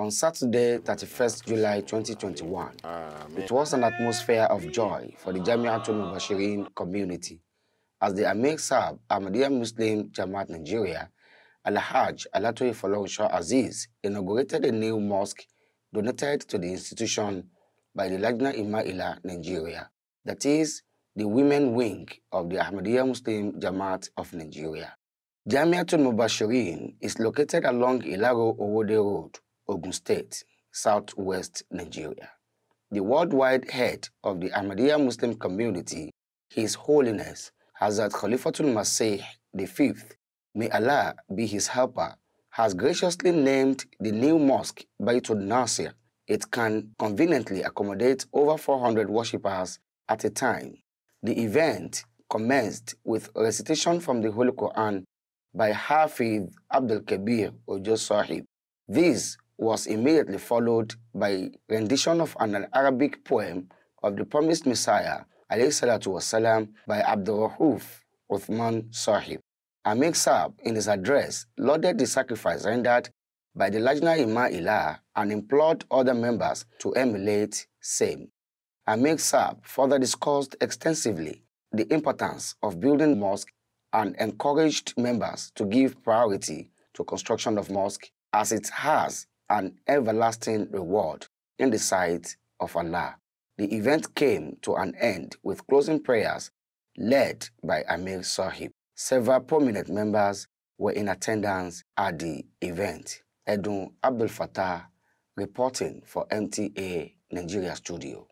on Saturday, 31st July 2021, it was an atmosphere of joy for the Jamiatun Mubashirin community as the Amir Sab Ahmadiyya Muslim Jamaat Nigeria, Al-Hajj Alatoye Folonsha Aziz inaugurated a new mosque donated to the institution by the Lajna Imaila Nigeria, that is, the women wing of the Ahmadiyya Muslim Jamaat of Nigeria. Jamiatun Mubashirin is located along Ilaro Owode Road, Ogun State, southwest Nigeria. The worldwide head of the Ahmadiyya Muslim community, His Holiness Hazrat Khalifatul Masih V, may Allah be his helper, has graciously named the new mosque Baitul Nasir. It can conveniently accommodate over 400 worshippers at a time. The event commenced with recitation from the Holy Quran by Hafiz Abdul Kabir Ojo Sahib. This was immediately followed by rendition of an Arabic poem of the promised Messiah والسلام, by Abdul Rahuf Uthman Sahib. Amik Saab, in his address, lauded the sacrifice rendered by the Lajna Imam Ilah and implored other members to emulate same. Amik Saab further discussed extensively the importance of building mosque and encouraged members to give priority to construction of mosque as it has an everlasting reward in the sight of Allah. The event came to an end with closing prayers led by Amir Sahib. Several prominent members were in attendance at the event. Edun Abdul Fattah reporting for MTA Nigeria Studio.